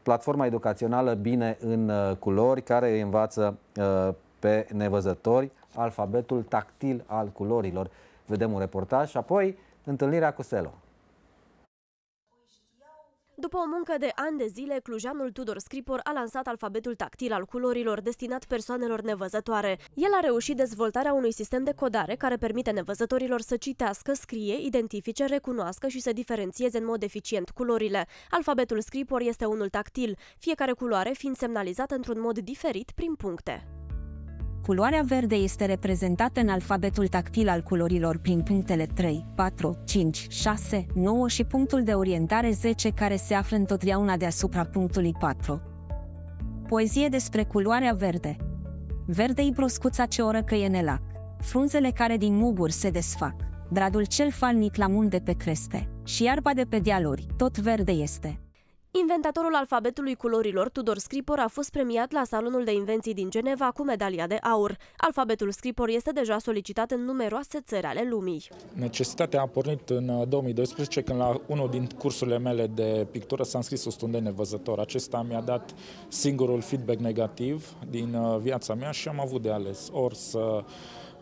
platforma educațională Bine în uh, culori, care îi învață uh, pe nevăzători alfabetul tactil al culorilor. Vedem un reportaj și apoi întâlnirea cu Selo. După o muncă de ani de zile, clujanul Tudor Scripor a lansat alfabetul tactil al culorilor destinat persoanelor nevăzătoare. El a reușit dezvoltarea unui sistem de codare care permite nevăzătorilor să citească, scrie, identifice, recunoască și să diferențieze în mod eficient culorile. Alfabetul Scripor este unul tactil, fiecare culoare fiind semnalizată într-un mod diferit prin puncte culoarea verde este reprezentată în alfabetul tactil al culorilor prin punctele 3, 4, 5, 6, 9 și punctul de orientare 10 care se află întotdeauna deasupra punctului 4. Poezie despre culoarea verde Verde-i broscuța ce oră că e nelac, frunzele care din muguri se desfac, bradul cel falnic la munte pe creste, și iarba de pe dealuri, tot verde este. Inventatorul alfabetului culorilor, Tudor Scripor, a fost premiat la Salonul de Invenții din Geneva cu medalia de aur. Alfabetul Scripor este deja solicitat în numeroase țări ale lumii. Necesitatea a pornit în 2012, uh, când la unul din cursurile mele de pictură s-a înscris o stundă nevăzător. Acesta mi-a dat singurul feedback negativ din uh, viața mea și am avut de ales ori să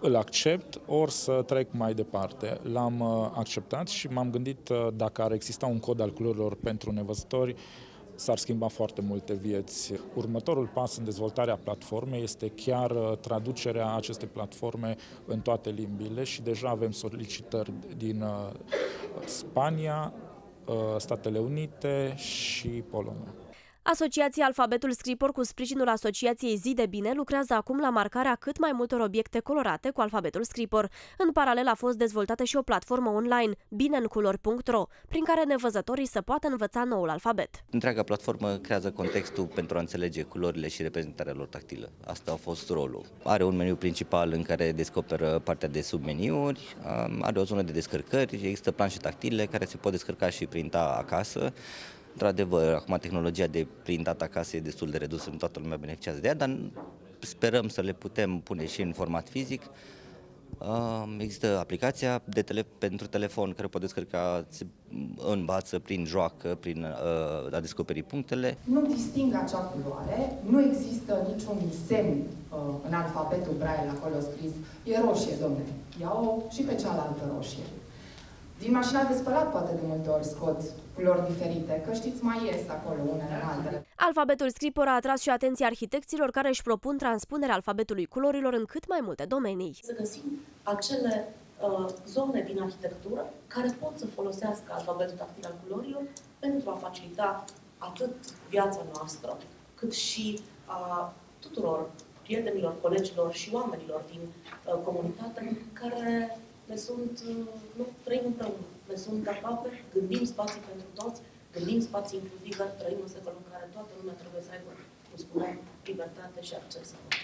îl accept, ori să trec mai departe. L-am uh, acceptat și m-am gândit uh, dacă ar exista un cod al culorilor pentru nevăzători, s-ar schimba foarte multe vieți. Următorul pas în dezvoltarea platformei este chiar uh, traducerea acestei platforme în toate limbile și deja avem solicitări din Spania, Statele Unite și Polonia. Asociația Alfabetul Scripor cu sprijinul Asociației Zi de Bine lucrează acum la marcarea cât mai multor obiecte colorate cu alfabetul Scripor. În paralel a fost dezvoltată și o platformă online, bineenculori.ro, prin care nevăzătorii să poată învăța noul alfabet. Întreaga platformă creează contextul pentru a înțelege culorile și reprezentarea lor tactilă. Asta a fost rolul. Are un meniu principal în care descoperă partea de submeniuri, are o zonă de descărcări, există planșe tactile care se pot descărca și printa acasă. Într-adevăr, acum tehnologia de printat acasă e destul de redusă, nu toată lumea beneficiază de ea, dar sperăm să le putem pune și în format fizic. Există aplicația de tele, pentru telefon care poate descărca, învață prin joacă, prin uh, a descoperi punctele. Nu disting acea culoare, nu există niciun semn uh, în alfabetul braille acolo scris, e roșie, domne, ia-o și pe cealaltă roșie. Din mașina de spălat poate de multe ori scot culori diferite, că știți, mai ies acolo unele altele. Alfabetul Scripor a atras și atenția arhitecților care își propun transpunerea alfabetului culorilor în cât mai multe domenii. Să găsim acele uh, zone din arhitectură care pot să folosească alfabetul tactil al culorilor pentru a facilita atât viața noastră, cât și a uh, tuturor prietenilor, colegilor și oamenilor din uh, comunitate care le sunt, uh, nu, trăim împreună, le sunt capabil, gândim spații pentru toți, gândim spații inclusive, trăim în secolul în care toată lumea trebuie să aibă, cum spuneam, libertate și acces la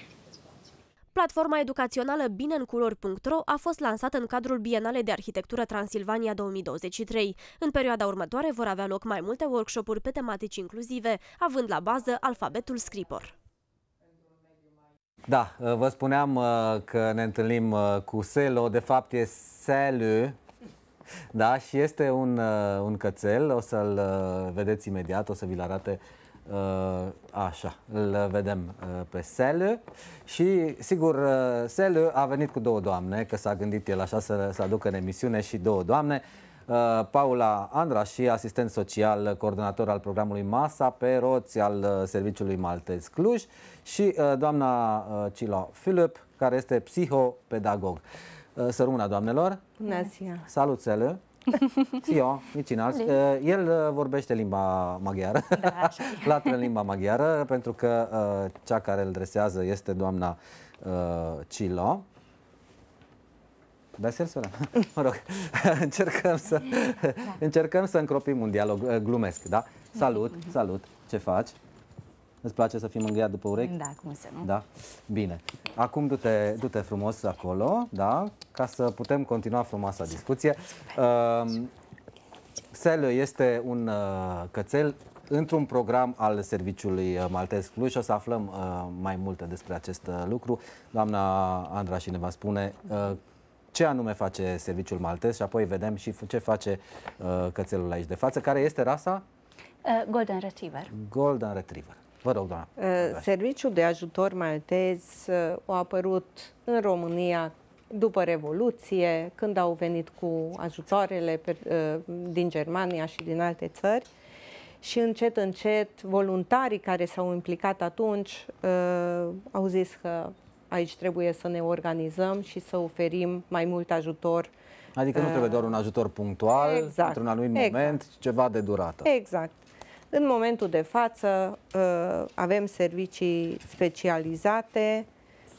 Platforma educațională bineenculori.ro a fost lansată în cadrul Bienale de Arhitectură Transilvania 2023. În perioada următoare vor avea loc mai multe workshop-uri pe tematici inclusive, având la bază alfabetul Scripor. Da, uh, vă spuneam uh, că ne întâlnim uh, cu Selo, de fapt e Selu, da, și este un, un cățel, o să-l vedeți imediat, o să vi-l arate așa, îl vedem pe Selu și sigur Selu a venit cu două doamne, că s-a gândit el așa să, să aducă în emisiune și două doamne, Uh, Paula Andra și asistent social, uh, coordonator al programului MASA pe roți al uh, Serviciului Maltez Cluj și doamna Cila Filip, care este psihopedagog. Să rămână, doamnelor! Bună ziua! Salut, Sele! Sio, [LAUGHS] nici alți. El vorbește limba maghiară, da, [LAUGHS] latră în limba maghiară, pentru că cea care îl dresează este doamna Cilo. Da, să [LAUGHS] Mă rog, [LAUGHS] încercăm să, da. încercăm să încropim un dialog uh, glumesc, da? Salut, mhm. salut, ce faci? Îți place să fii mângâiat după urechi? Da, cum să nu. Da? Bine. Acum du-te, du frumos acolo, da? Ca să putem continua frumoasa discuție. Uh, Sel este un uh, cățel într-un program al Serviciului uh, Maltez Cluj și o să aflăm uh, mai multe despre acest uh, lucru. Doamna Andra și ne va spune uh, ce anume face serviciul maltez și apoi vedem și ce face uh, cățelul aici de față, care este rasa? Uh, Golden Retriever. Golden Retriever. Vă rog, doamna. Uh, serviciul de ajutor maltez uh, a apărut în România după Revoluție, când au venit cu ajutoarele pe, uh, din Germania și din alte țări și încet, încet, voluntarii care s-au implicat atunci uh, au zis că Aici trebuie să ne organizăm și să oferim mai mult ajutor. Adică nu uh, trebuie doar un ajutor punctual, exact, într-un anumit exact. moment, ceva de durată. Exact. În momentul de față uh, avem servicii specializate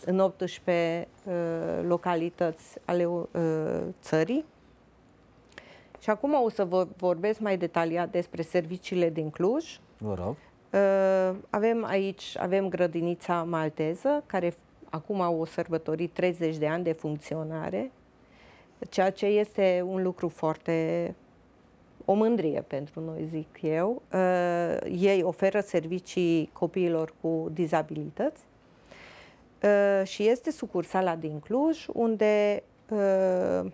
în 18 uh, localități ale țării. Și acum o să vă vorbesc mai detaliat despre serviciile din Cluj. Vă rog. Avem aici, avem grădinița malteză, care acum au sărbătorit 30 de ani de funcționare, ceea ce este un lucru foarte o mândrie pentru noi, zic eu. Uh, ei oferă servicii copiilor cu dizabilități uh, și este sucursala din Cluj, unde uh,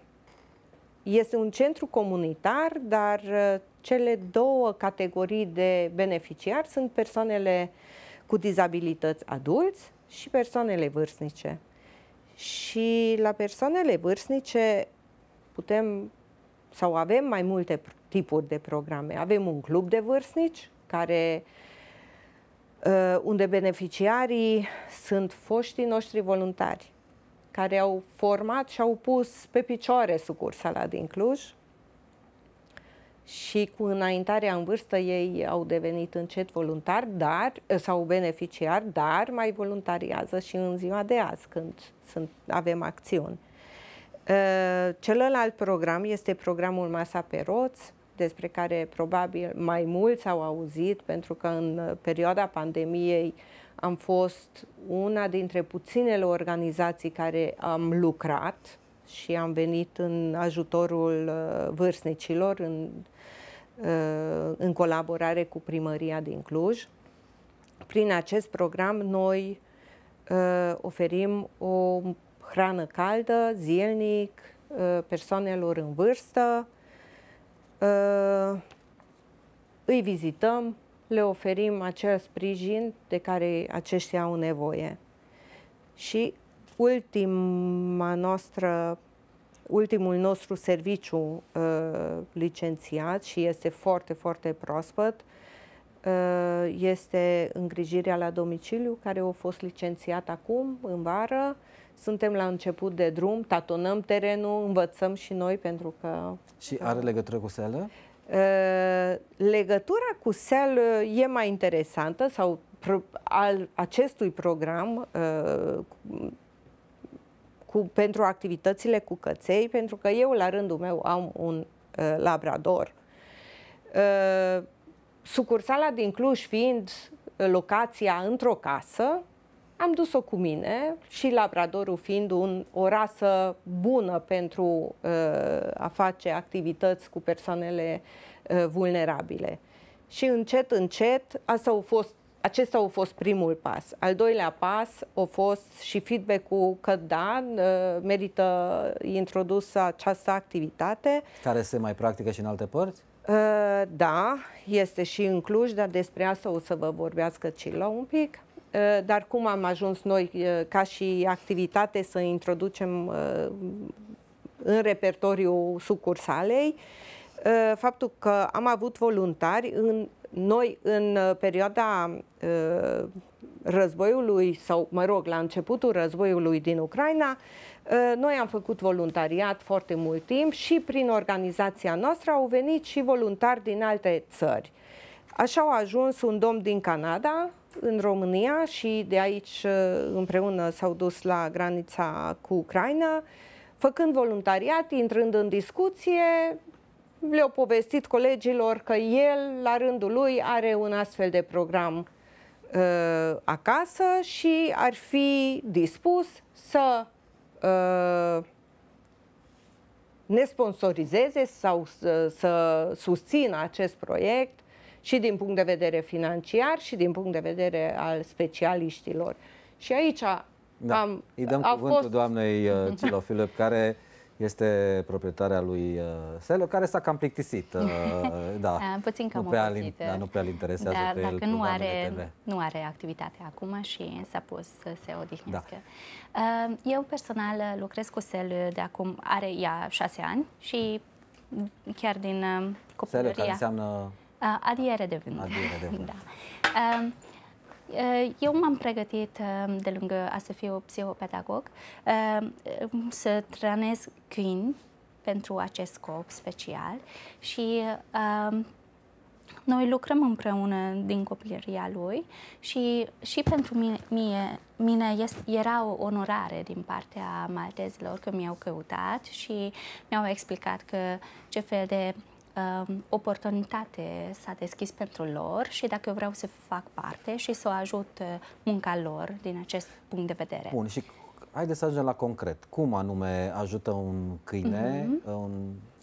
este un centru comunitar, dar uh, cele două categorii de beneficiari sunt persoanele cu dizabilități adulți și persoanele vârstnice. Și la persoanele vârstnice putem sau avem mai multe tipuri de programe. Avem un club de vârstnici care uh, unde beneficiarii sunt foștii noștri voluntari care au format și au pus pe picioare sucursala din Cluj și cu înaintarea în vârstă ei au devenit încet voluntari dar, sau beneficiari, dar mai voluntariază și în ziua de azi când sunt, avem acțiuni. Ă, celălalt program este programul Masa pe roți, despre care probabil mai mulți au auzit, pentru că în perioada pandemiei am fost una dintre puținele organizații care am lucrat și am venit în ajutorul ă, vârstnicilor, în Uh, în colaborare cu primăria din Cluj. Prin acest program noi uh, oferim o hrană caldă, zilnic, uh, persoanelor în vârstă, îi vizităm, le oferim acel sprijin de care aceștia au nevoie. Și ultima noastră ultimul nostru serviciu uh, licențiat și este foarte, foarte proaspăt uh, este îngrijirea la domiciliu, care a fost licențiat acum, în vară. Suntem la început de drum, tatonăm terenul, învățăm și noi pentru că... Și are legătură cu seală? Uh, legătura cu seală e mai interesantă sau al acestui program cu, pentru activitățile cu căței, pentru că eu, la rândul meu, am un uh, labrador. Uh, sucursala din Cluj fiind uh, locația într-o casă, am dus-o cu mine și labradorul fiind un, o rasă bună pentru uh, a face activități cu persoanele uh, vulnerabile. Și încet, încet, asta a fost acesta a fost primul pas. Al doilea pas a fost și feedback-ul că da, ă, merită introdusă această activitate. Care se mai practică și în alte părți? Ă, da, este și în Cluj, dar despre asta o să vă vorbească Cila un pic. Ă, dar cum am ajuns noi ca și activitate să introducem în repertoriul sucursalei? Faptul că am avut voluntari în noi, în uh, perioada uh, războiului, sau, mă rog, la începutul războiului din Ucraina, uh, noi am făcut voluntariat foarte mult timp și prin organizația noastră au venit și voluntari din alte țări. Așa au ajuns un domn din Canada în România și de aici împreună s-au dus la granița cu Ucraina, făcând voluntariat, intrând în discuție, le-au povestit colegilor că el, la rândul lui, are un astfel de program uh, acasă și ar fi dispus să uh, ne sponsorizeze sau să, să susțină acest proiect și din punct de vedere financiar și din punct de vedere al specialiștilor. Și aici da. am... Îi dăm cuvântul fost... doamnei Cilofilep, uh, care este proprietarea lui uh, Selo, care s-a cam plictisit. Uh, [LAUGHS] da. da, Puțin cam nu prea, al, da, nu prea îl interesează dar pe dacă el nu are, nu are activitate acum și s-a pus să se odihnească. Da. Uh, eu personal lucrez cu Selo de acum, are ea șase ani și chiar din copilăria. Selo, care înseamnă... Adiere de vânt. Adiere de vânt. [LAUGHS] da. Eh, eu m-am pregătit ehm, de lângă a să fiu psihopedagog, ehm, ehm, să tranez câini pentru acest scop special și noi lucrăm împreună din copilăria lui și, și pentru mine, mie, mine era o onorare din partea maltezilor că mi-au căutat și mi-au explicat că ce fel de Um, oportunitate s-a deschis pentru lor și dacă eu vreau să fac parte și să o ajut uh, munca lor din acest punct de vedere. Bun, și haideți să ajungem la concret. Cum anume ajută un câine, uh-huh. Mhm. un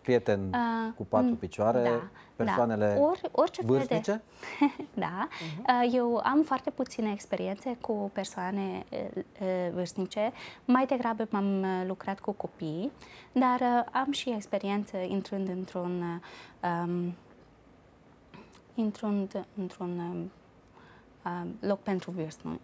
prieten uh, cu patru mm, picioare, da, persoanele da. Or, orice vârstnice? Fel de... [LAUGHS] da. Uh-huh. Eu am foarte puține experiențe cu persoane eh, eh, vârstnice. Mai degrabă m-am eh, lucrat cu copii, dar am și experiență intrând într-un... Um, într-un loc pentru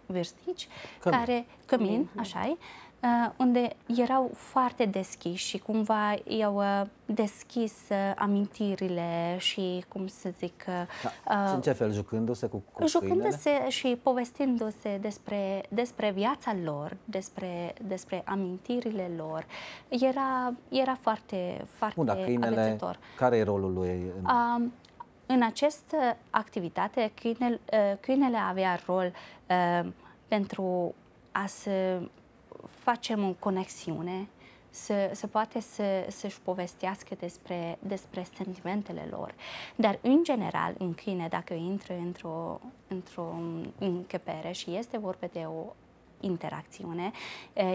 vârstnici, cămin. care cămin, mhm. așa Eh, unde erau foarte deschiși și cumva i-au eh, deschis eh, amintirile și, cum să zic... Da. Uh, în ce fel? Jucându-se cu, cu Jucându-se și povestindu-se despre, despre viața lor, despre, despre amintirile lor. Era, era foarte, foarte Bun, câinele, care e rolul lui? În... Uh, în această activitate, câinele, câinele avea rol uh, pentru a se facem o conexiune, să, să poate să, să-și povestească despre, despre sentimentele lor. Dar, în general, în câine, dacă intră într-o, într-o încăpere și este vorba de o interacțiune,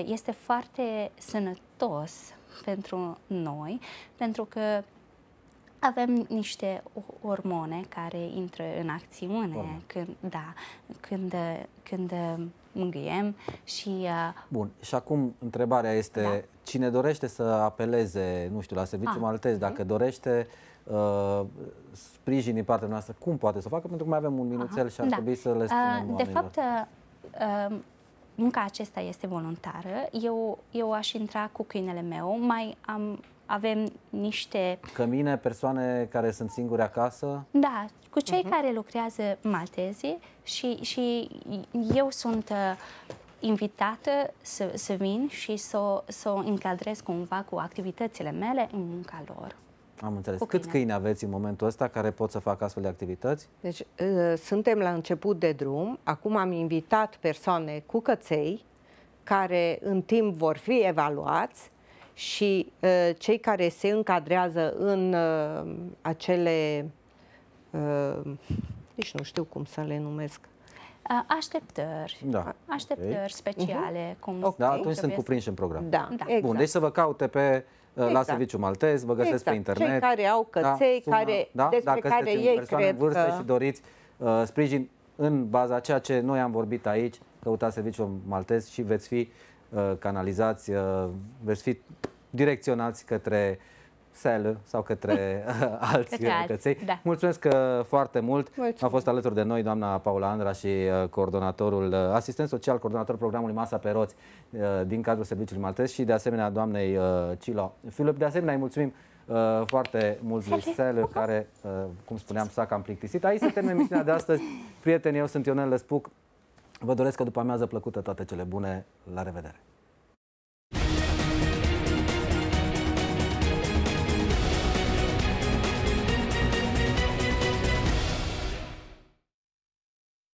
este foarte sănătos pentru noi, pentru că avem niște hormone care intră în acțiune Bun. când, da, când, când mângâiem și... Uh... Bun, și acum întrebarea este da? cine dorește să apeleze, nu știu, la serviciul ah, maltez, okay. dacă dorește uh, sprijin din partea noastră, cum poate să facă? Pentru că mai avem un minuțel Aha, și ar da. trebui să le uh, spunem uh, De fapt, uh, munca acesta este voluntară. Eu, eu aș intra cu câinele meu, mai am avem niște... Cămine, persoane care sunt singure acasă? Da, cu cei uh-huh. care lucrează maltezii și, și eu sunt uh, invitată să, să vin și să, să o încadrez cumva cu activitățile mele în munca lor. Am înțeles. Cât câini aveți în momentul ăsta care pot să facă astfel de activități? Deci, uh, suntem la început de drum. Acum am invitat persoane cu căței care în timp vor fi evaluați și uh, cei care se încadrează în uh, acele, uh, nici nu știu cum să le numesc, uh, Așteptări, da. așteptări okay. speciale. Uh-huh. Cum okay. Da, atunci sunt cuprinși să... în program. Da, da. Exact. Bun, deci să vă caute pe uh, exact. la serviciu maltez, vă găsesc exact. pe internet. Cei care au da, căței, da, care, da? despre Dacă care ei cred în vârstă că... și doriți uh, sprijin în baza ceea ce noi am vorbit aici, căutați serviciul maltez și veți fi uh, Uh, canalizați, uh, veți fi direcționați către Sel sau către [LAUGHS] [LAUGHS] alți către căței. da. Mulțumesc uh, foarte mult. Mulțumesc. A fost alături de noi doamna Paula Andra și coordonatorul, asistent social, coordonatorul programului Masa pe Roți din cadrul Serviciului Maltez și de asemenea doamnei Cilo Filip. De asemenea îi mulțumim foarte mult lui Sel, care, cum spuneam, s-a cam plictisit. Aici se termină emisiunea de astăzi. Prieteni, eu sunt Ionel Lăspuc. Vă doresc că după amiază plăcută toate cele bune. La revedere!